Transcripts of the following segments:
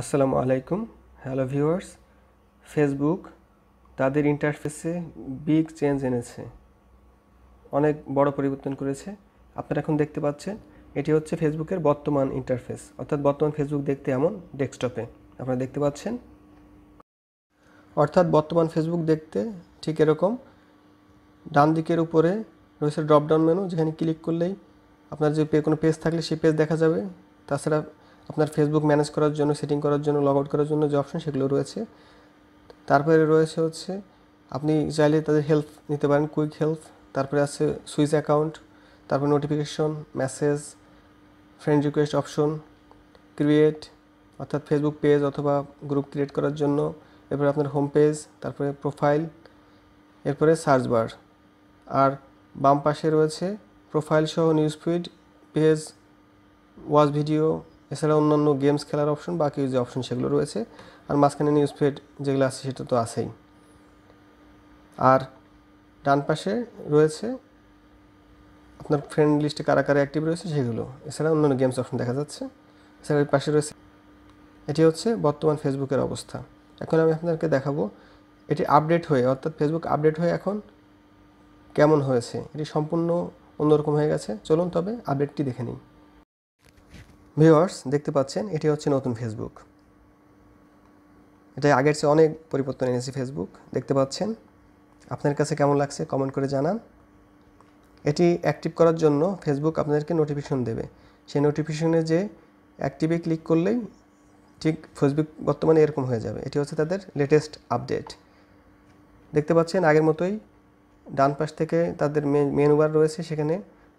আসসালামু আলাইকুম hello viewers Facebook তাদের ইন্টারফেসে বিগ চেঞ্জ এনেছে অনেক বড় পরিবর্তন করেছে আপনারা এখন দেখতে পাচ্ছেন এটি হচ্ছে ফেসবুকের বর্তমান ইন্টারফেস অর্থাৎ বর্তমান ফেসবুক দেখতে এমন ডেস্কটপে আপনারা দেখতে পাচ্ছেন অর্থাৎ বর্তমান ফেসবুক দেখতে ঠিক এরকম ডান দিকের উপরে রয়েছে ড্রপডাউন মেনু যেখানে ক্লিক করলেই আপনার যে কোনো পেজ থাকলে সেই পেজ দেখা যাবে তাছাড়া আপনার ফেসবুক ম্যানেজ করার জন্য সেটিং করার জন্য লগ আউট করার জন্য যে অপশন সেগুলো রয়েছে তারপরে রয়েছে হচ্ছে আপনি চাইলে তাদের হেল্প নিতে পারেন কুইক হেল্প তারপরে আছে সুইচ অ্যাকাউন্ট তারপর notification message friend request option create অর্থাৎ ফেসবুক পেজ অথবা গ্রুপ ক্রিয়েট করার জন্য এরপরে আপনার হোম পেজ তারপরে প্রোফাইল এরপরে সার্চ বার আর বাম পাশে রয়েছে প্রোফাইল সহ news feed page watch video এছাড়া অন্যান্য গেমস খেলার অপশন বাকি যে অপশন সেগুলো রয়েছে আর মাঝখানে নিউজ ফিড যেগুলো আছে সেটা তো আছেই আর ডান পাশে রয়েছে আপনার ফ্রেন্ড লিস্টে কারা কারা অ্যাক্টিভ রয়েছে সেগুলো এছাড়া অন্যান্য গেমস অপশন দেখা যাচ্ছে এছাড়া ওই পাশে রয়েছে এটি হচ্ছে বর্তমান ফেসবুকের অবস্থা এখন আমি আপনাদেরকে দেখাবো এটি আপডেট হয়ে অর্থাৎ ফেসবুক আপডেট হয়ে এখন কেমন হয়েছে এটি সম্পূর্ণ অন্যরকম হয়ে গেছে চলুন তবে আপডেটটি দেখে নিই ভিউয়ার্স দেখতে পাচ্ছেন এটি হচ্ছে নতুন ফেসবুক এটাই আগের চেয়ে অনেক পরিবর্তন এনেছে ফেসবুক দেখতে পাচ্ছেন আপনার কাছে কেমন লাগছে কমেন্ট করে জানান এটি অ্যাক্টিভ করার জন্য ফেসবুক আপনাদেরকে নোটিফিকেশন দেবে সেই নোটিফিকেশনে যে অ্যাক্টিভে ক্লিক করলেই ঠিক ফেসবুক বর্তমানে এরকম হয়ে যাবে এটি হচ্ছে তাদের লেটেস্ট আপডেট দেখতে পাচ্ছেন আগের মতোই ডান পাশ থেকে তাদের মেনুবার রয়েছে সেখানে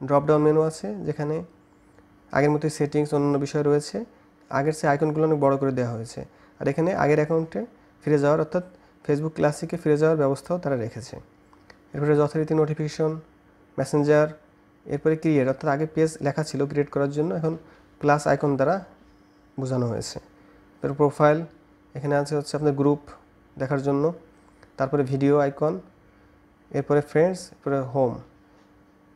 ড্রপ ডাউন মেনু আছে যেখানে আগের মতোই সেটিংস অন্যান্য বিষয় রয়েছে আগের সে আইকনগুলো অনেক বড় করে দেওয়া হয়েছে আর এখানে আগের অ্যাকাউন্টে ফিরে যাওয়ার অর্থাৎ ফেসবুক ক্লাসিকে ফিরে যাওয়ার ব্যবস্থাও তারা রেখেছে এরপরে যথারীতি নোটিফিকেশন মেসেঞ্জার এরপরে ক্রিয়েট অর্থাৎ আগে পেজ লেখা ছিল ক্রিয়েট করার জন্য এখন প্লাস আইকন দ্বারা বোঝানো হয়েছে তার প্রোফাইল এখানে আছে হচ্ছে আপনার গ্রুপ দেখার জন্য তারপরে ভিডিও আইকন এরপরে ফ্রেন্ডস এরপরে হোম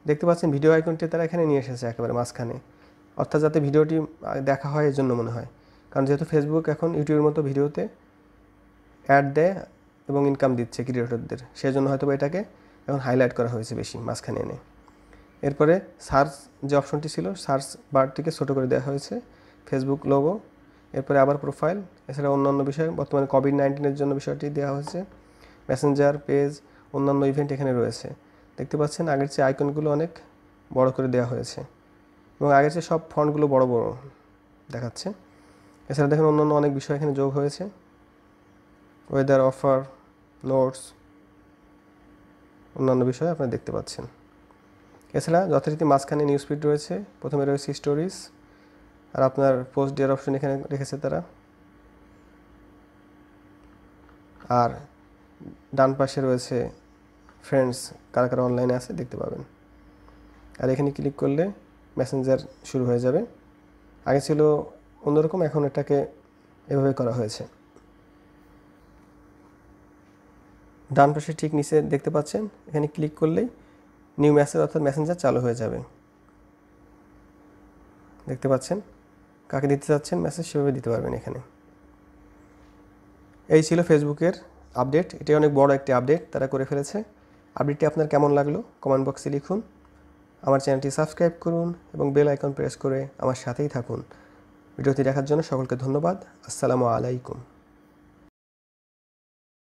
দেখতে পাচ্ছেন ভিডিও আইকনটি তারা এখানে নিয়ে এসেছে একেবারে মাঝখানে অর্থাৎ যাতে ভিডিওটি দেখা হয় এর জন্য মনে হয় কারণ যেহেতু ফেসবুক এখন ইউটিউবের মতো ভিডিওতে অ্যাড দেয় এবং ইনকাম দিচ্ছে ক্রিয়েটরদের সেই জন্য হয়তো এটাকে এখন হাইলাইট করা হয়েছে বেশি মাঝখানে এনে এরপরে সার্চ যে অপশনটি ছিল সার্চ বারটিকে ছোটো করে দেওয়া হয়েছে ফেসবুক লোগো এরপরে আবার প্রোফাইল এছাড়া অন্যান্য বিষয় বর্তমানে কোভিড নাইন্টিনের জন্য বিষয়টি দেওয়া হয়েছে মেসেঞ্জার পেজ অন্যান্য ইভেন্ট এখানে রয়েছে দেখতে পাচ্ছেন আগের চেয়ে আইকনগুলো অনেক বড় করে দেওয়া হয়েছে এবং আগের চেয়ে সব ফন্টগুলো বড় বড় দেখাচ্ছে এছাড়া দেখেন অন্যান্য অনেক বিষয় এখানে যোগ হয়েছে ওয়েদার অফার নোটস অন্যান্য বিষয় আপনারা দেখতে পাচ্ছেন এছাড়া যথারীতি মাঝখানে নিউজ ফিড রয়েছে প্রথমে রয়েছে স্টোরিজ আর আপনার পোস্ট ডিয়ার অপশন এখানে রেখেছে তারা আর ডান পাশে রয়েছে ফ্রেন্ডস কারা কারা অনলাইনে আছে দেখতে পাবেন আর এখানে ক্লিক করলে মেসেঞ্জার শুরু হয়ে যাবে আগে ছিল অন্যরকম এখন এটাকে এভাবে করা হয়েছে ডান পাশে ঠিক নিচে দেখতে পাচ্ছেন এখানে ক্লিক করলেই নিউ মেসেজ অর্থাৎ মেসেঞ্জার চালু হয়ে যাবে দেখতে পাচ্ছেন কাকে দিতে চাচ্ছেন মেসেজ সেভাবে দিতে পারবেন এখানে এই ছিল ফেসবুকের আপডেট এটি অনেক বড় একটি আপডেট তারা করে ফেলেছে আপডেটটি আপনার কেমন লাগলো কমেন্ট বক্সে লিখুন আমার চ্যানেলটি সাবস্ক্রাইব করুন এবং বেল আইকন প্রেস করে আমার সাথেই থাকুন ভিডিওটি দেখার জন্য সকলকে ধন্যবাদ আসসালামু আলাইকুম